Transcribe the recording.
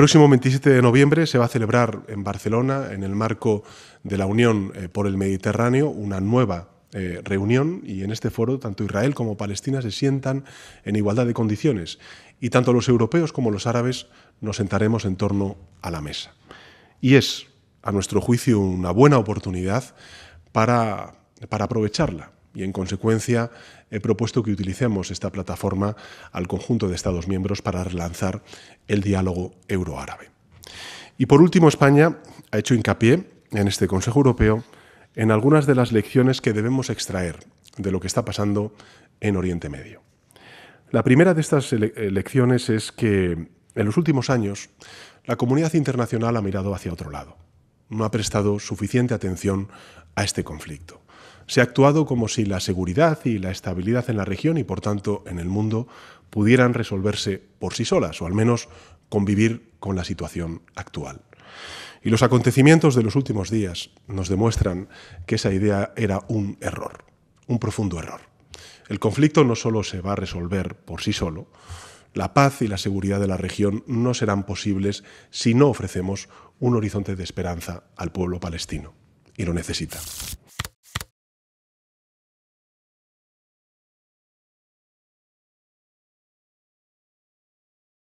El próximo 27 de noviembre se va a celebrar en Barcelona, en el marco de la Unión eh, por el Mediterráneo, una nueva eh, reunión y en este foro tanto Israel como Palestina se sientan en igualdad de condiciones y tanto los europeos como los árabes nos sentaremos en torno a la mesa. Y es, a nuestro juicio, una buena oportunidad para aprovecharla, y, en consecuencia, he propuesto que utilicemos esta plataforma al conjunto de Estados miembros para relanzar el diálogo euroárabe. Y, por último, España ha hecho hincapié en este Consejo Europeo en algunas de las lecciones que debemos extraer de lo que está pasando en Oriente Medio. La primera de estas eh, lecciones es que en los últimos años la comunidad internacional ha mirado hacia otro lado, no ha prestado suficiente atención a este conflicto se ha actuado como si la seguridad y la estabilidad en la región y, por tanto, en el mundo pudieran resolverse por sí solas, o al menos convivir con la situación actual. Y los acontecimientos de los últimos días nos demuestran que esa idea era un error, un profundo error. El conflicto no solo se va a resolver por sí solo, la paz y la seguridad de la región no serán posibles si no ofrecemos un horizonte de esperanza al pueblo palestino. Y lo necesita.